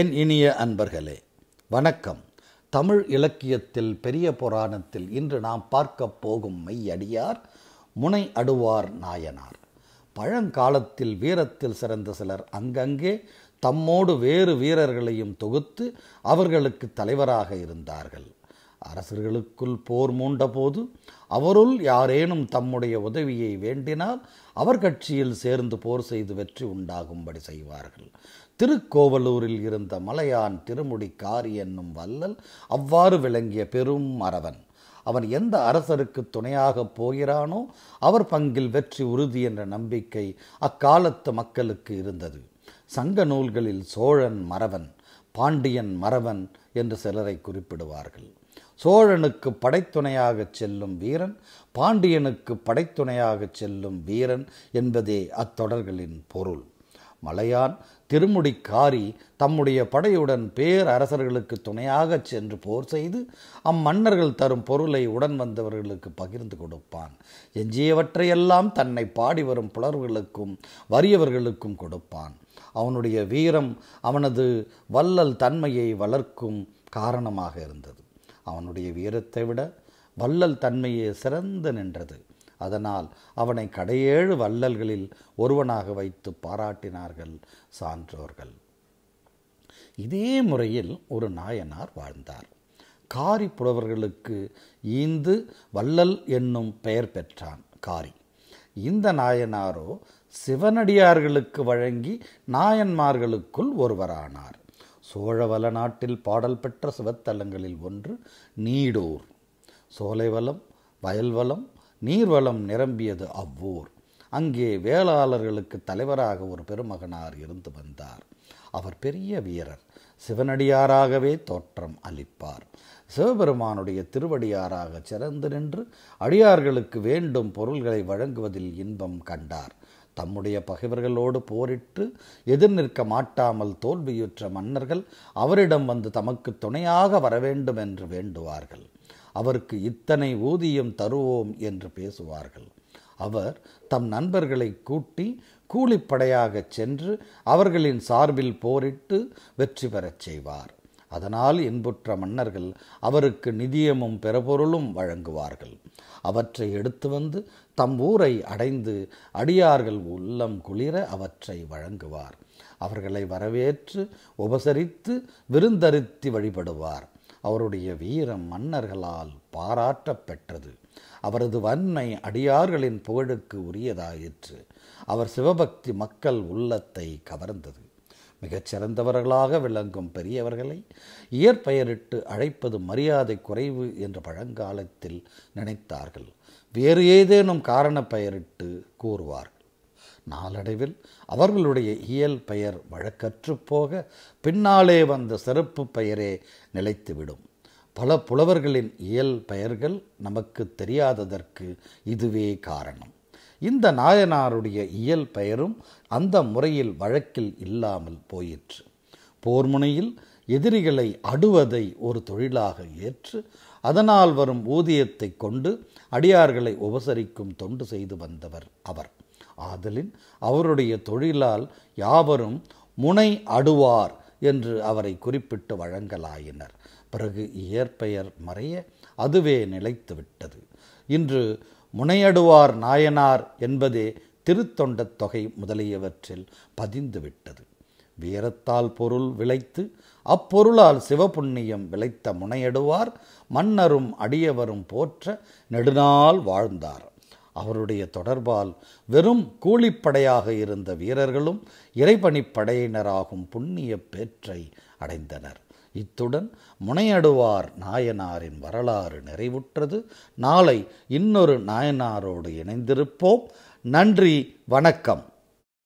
என் இனிய அன்பர்களே வணக்கம் தமிழ் இலக்கியத்தில் பெரிய புராணத்தில் இன்று நாம் பார்க்க போகும் மெய்யடியார் முனை அடுவார் நாயனார் பழங்காலத்தில் வீரத்தில் சிறந்த சிலர் அங்கங்கே தம்மோடு வேறு வீரர்களையும் தொகுத்து அவர்களுக்கு தலைவராக இருந்தார்கள் அரசர்களுக்குள் போர் மூண்டபோது அவருள் யாரேனும் தம்முடைய உதவியை வேண்டினால் அவர் கட்சியில் சேர்ந்து போர் செய்து வெற்றி உண்டாகும்படி செய்வார்கள் திருக்கோவலூரில் இருந்த மலையான் காரி என்னும் வல்லல் அவ்வாறு விளங்கிய பெரும் மரவன் அவன் எந்த அரசருக்கு துணையாகப் போகிறானோ அவர் பங்கில் வெற்றி உறுதி என்ற நம்பிக்கை அக்காலத்து மக்களுக்கு இருந்தது சங்க நூல்களில் சோழன் மறவன் பாண்டியன் மறவன் என்று சிலரை குறிப்பிடுவார்கள் சோழனுக்கு படைத்துணையாக செல்லும் வீரன் பாண்டியனுக்கு படைத்துணையாக செல்லும் வீரன் என்பதே அத்தொடர்களின் பொருள் மலையான் திருமுடிக்காரி தம்முடைய படையுடன் பேரரசர்களுக்கு துணையாக சென்று போர் செய்து அம்மன்னர்கள் தரும் பொருளை உடன் வந்தவர்களுக்கு பகிர்ந்து கொடுப்பான் எஞ்சியவற்றையெல்லாம் தன்னை பாடி வரும் புலர்களுக்கும் வறியவர்களுக்கும் கொடுப்பான் அவனுடைய வீரம் அவனது வல்லல் தன்மையை வளர்க்கும் காரணமாக இருந்தது அவனுடைய வீரத்தை விட வள்ளல் தன்மையே சிறந்து நின்றது அதனால் அவனை கடையேழு வள்ளல்களில் ஒருவனாக வைத்து பாராட்டினார்கள் சான்றோர்கள் இதே முறையில் ஒரு நாயனார் வாழ்ந்தார் காரி புலவர்களுக்கு ஈந்து வள்ளல் என்னும் பெயர் பெற்றான் காரி இந்த நாயனாரோ சிவனடியார்களுக்கு வழங்கி நாயன்மார்களுக்குள் ஒருவரானார் சோழவள நாட்டில் பாடல் பெற்ற சிவத்தலங்களில் ஒன்று நீடூர் சோலைவளம் வயல்வளம் நீர்வளம் நிரம்பியது அவ்வூர் அங்கே வேளாளர்களுக்கு தலைவராக ஒரு பெருமகனார் இருந்து வந்தார் அவர் பெரிய வீரர் சிவனடியாராகவே தோற்றம் அளிப்பார் சிவபெருமானுடைய திருவடியாராக சிறந்து நின்று அடியார்களுக்கு வேண்டும் பொருள்களை வழங்குவதில் இன்பம் கண்டார் தம்முடைய பகைவர்களோடு போரிட்டு எதிர் நிற்க மாட்டாமல் தோல்வியுற்ற மன்னர்கள் அவரிடம் வந்து தமக்கு துணையாக வேண்டும் என்று வேண்டுவார்கள் அவருக்கு இத்தனை ஊதியம் தருவோம் என்று பேசுவார்கள் அவர் தம் நண்பர்களை கூட்டி கூலிப்படையாகச் சென்று அவர்களின் சார்பில் போரிட்டு வெற்றி பெறச் செய்வார் அதனால் இன்புற்ற மன்னர்கள் அவருக்கு நிதியமும் பெறபொருளும் வழங்குவார்கள் அவற்றை எடுத்து வந்து தம் ஊரை அடைந்து அடியார்கள் உள்ளம் குளிர அவற்றை வழங்குவார் அவர்களை வரவேற்று உபசரித்து விருந்தரித்து வழிபடுவார் அவருடைய வீரம் மன்னர்களால் பாராட்டப்பெற்றது அவரது வன்மை அடியார்களின் புகழுக்கு உரியதாயிற்று அவர் சிவபக்தி மக்கள் உள்ளத்தை கவர்ந்தது மிகச் சிறந்தவர்களாக விளங்கும் பெரியவர்களை இயற்பெயரிட்டு அழைப்பது மரியாதை குறைவு என்று பழங்காலத்தில் நினைத்தார்கள் வேறு ஏதேனும் காரண பெயரிட்டு கூறுவார்கள் நாளடைவில் அவர்களுடைய இயல் பெயர் வழக்கற்று போக பின்னாலே வந்த சிறப்பு பெயரே நிலைத்துவிடும் பல புலவர்களின் இயல் பெயர்கள் நமக்கு தெரியாததற்கு இதுவே காரணம் இந்த நாயனாருடைய இயல் பெயரும் அந்த முறையில் வழக்கில் இல்லாமல் போயிற்று போர்முனையில் எதிரிகளை அடுவதை ஒரு தொழிலாக ஏற்று அதனால் வரும் ஊதியத்தை கொண்டு அடியார்களை உபசரிக்கும் தொண்டு செய்து வந்தவர் அவர் ஆதலின் அவருடைய தொழிலால் யாவரும் முனை அடுவார் என்று அவரை குறிப்பிட்டு வழங்கலாயினர் பிறகு இயற்பெயர் மறைய அதுவே நிலைத்துவிட்டது இன்று முனையடுவார் நாயனார் என்பதே திருத்தொண்டத் தொகை முதலியவற்றில் பதிந்துவிட்டது வீரத்தால் பொருள் விளைத்து அப்பொருளால் சிவபுண்ணியம் விளைத்த முனையடுவார் மன்னரும் அடியவரும் போற்ற நெடுநாள் வாழ்ந்தார் அவருடைய தொடர்பால் வெறும் கூலிப்படையாக இருந்த வீரர்களும் இறைபணிப்படையினராகும் புண்ணிய பேற்றை அடைந்தனர் இத்துடன் முனையடுவார் நாயனாரின் வரலாறு நிறைவுற்றது நாளை இன்னொரு நாயனாரோடு இணைந்திருப்போம் நன்றி வணக்கம்